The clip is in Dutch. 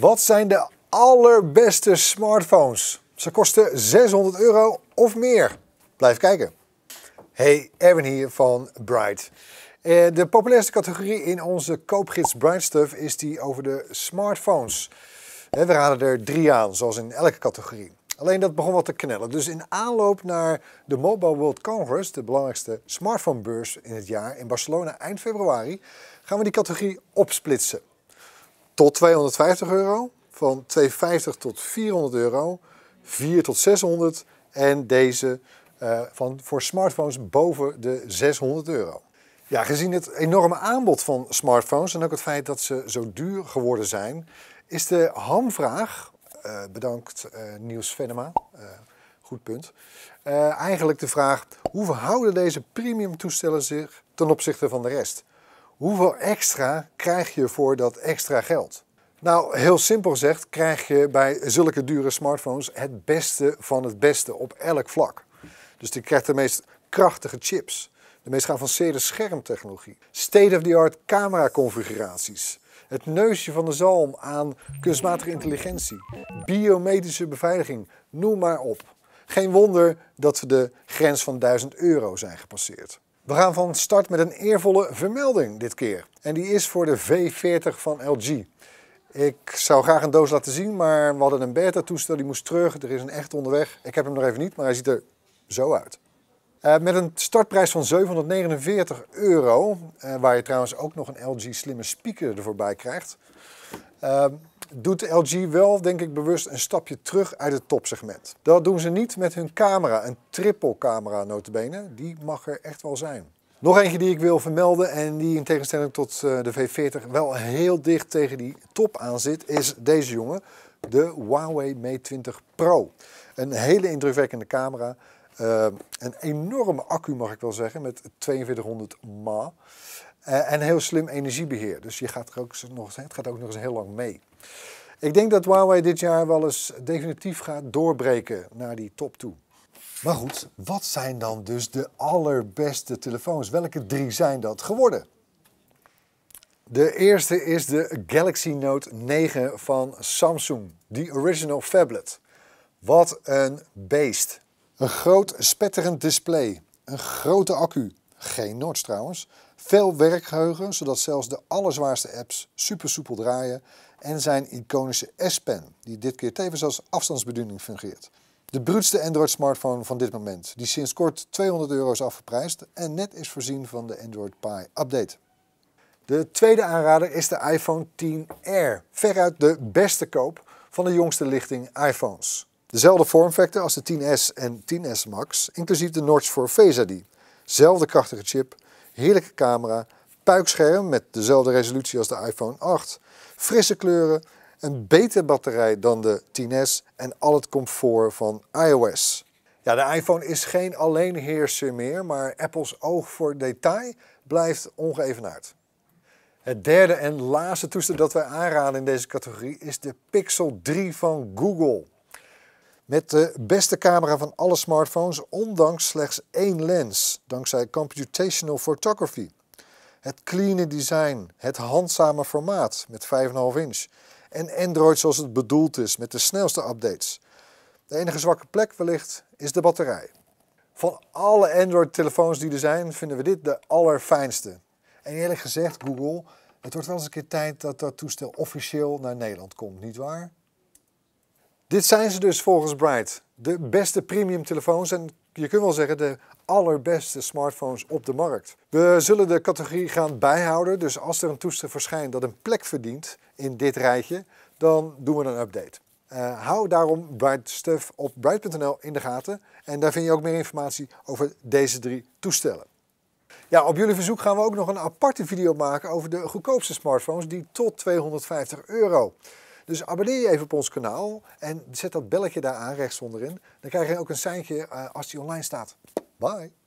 Wat zijn de allerbeste smartphones? Ze kosten 600 euro of meer. Blijf kijken. Hey, Erwin hier van Bright. Eh, de populairste categorie in onze koopgids Bright Stuff is die over de smartphones. Eh, we raden er drie aan, zoals in elke categorie. Alleen dat begon wat te knellen. Dus in aanloop naar de Mobile World Congress, de belangrijkste smartphonebeurs in het jaar in Barcelona eind februari, gaan we die categorie opsplitsen tot 250 euro, van 250 tot 400 euro, 4 tot 600 en deze eh, van, voor smartphones boven de 600 euro. Ja, gezien het enorme aanbod van smartphones en ook het feit dat ze zo duur geworden zijn, is de hamvraag, eh, bedankt uh, Niels Venema, goed punt, eigenlijk de vraag hoe verhouden deze premium toestellen zich ten opzichte van de rest? hoeveel extra krijg je voor dat extra geld? Nou, heel simpel gezegd krijg je bij zulke dure smartphones het beste van het beste op elk vlak. Dus je krijgt de meest krachtige chips, de meest geavanceerde schermtechnologie, state-of-the-art configuraties, het neusje van de zalm aan kunstmatige intelligentie, biomedische beveiliging, noem maar op. Geen wonder dat we de grens van 1000 euro zijn gepasseerd. We gaan van start met een eervolle vermelding dit keer. En die is voor de V40 van LG. Ik zou graag een doos laten zien, maar we hadden een beta-toestel, die moest terug. Er is een echt onderweg. Ik heb hem nog even niet, maar hij ziet er zo uit. Eh, met een startprijs van 749 euro, eh, waar je trouwens ook nog een LG slimme speaker ervoor bij krijgt. Eh, doet LG wel, denk ik bewust, een stapje terug uit het topsegment. Dat doen ze niet met hun camera, een triple camera notabene. Die mag er echt wel zijn. Nog eentje die ik wil vermelden en die in tegenstelling tot eh, de V40 wel heel dicht tegen die top aan zit, is deze jongen. De Huawei Mate 20 Pro. Een hele indrukwekkende camera. Eh, een enorme accu mag ik wel zeggen met 4200 mAh. Eh, en heel slim energiebeheer. Dus je gaat ook nog, het gaat ook nog eens heel lang mee. Ik denk dat Huawei dit jaar wel eens definitief gaat doorbreken naar die top toe. Maar goed, wat zijn dan dus de allerbeste telefoons? Welke drie zijn dat geworden? De eerste is de Galaxy Note 9 van Samsung, die original phablet. Wat een beest. Een groot spetterend display, een grote accu, geen notch trouwens, veel werkgeheugen, zodat zelfs de allerzwaarste apps super soepel draaien. En zijn iconische S-Pen, die dit keer tevens als afstandsbediening fungeert. De bruutste Android-smartphone van dit moment, die sinds kort 200 euro is afgeprijsd en net is voorzien van de Android Pie-update. De tweede aanrader is de iPhone 10R, veruit de beste koop van de jongste lichting iPhones. Dezelfde vormfactor als de 10S en 10S Max, inclusief de notch voor Face ID. Zelfde krachtige chip, heerlijke camera, puikscherm met dezelfde resolutie als de iPhone 8, frisse kleuren, een betere batterij dan de 10S en al het comfort van iOS. Ja, de iPhone is geen alleenheerser meer, maar Apples oog voor detail blijft ongeëvenaard. Het derde en laatste toestel dat wij aanraden in deze categorie is de Pixel 3 van Google. Met de beste camera van alle smartphones, ondanks slechts één lens, dankzij computational photography. Het clean design, het handzame formaat met 5,5 inch. En Android zoals het bedoeld is, met de snelste updates. De enige zwakke plek wellicht is de batterij. Van alle Android-telefoons die er zijn, vinden we dit de allerfijnste. En eerlijk gezegd, Google, het wordt wel eens een keer tijd dat dat toestel officieel naar Nederland komt, niet waar? Dit zijn ze dus volgens Bright. De beste premium telefoons en je kunt wel zeggen de allerbeste smartphones op de markt. We zullen de categorie gaan bijhouden, dus als er een toestel verschijnt dat een plek verdient in dit rijtje, dan doen we een update. Eh, hou daarom Bright Stuff op bright.nl in de gaten en daar vind je ook meer informatie over deze drie toestellen. Ja, op jullie verzoek gaan we ook nog een aparte video maken over de goedkoopste smartphones die tot 250 euro. Dus abonneer je even op ons kanaal en zet dat belletje daar aan rechts onderin. Dan krijg je ook een seintje eh, als die online staat. Bye!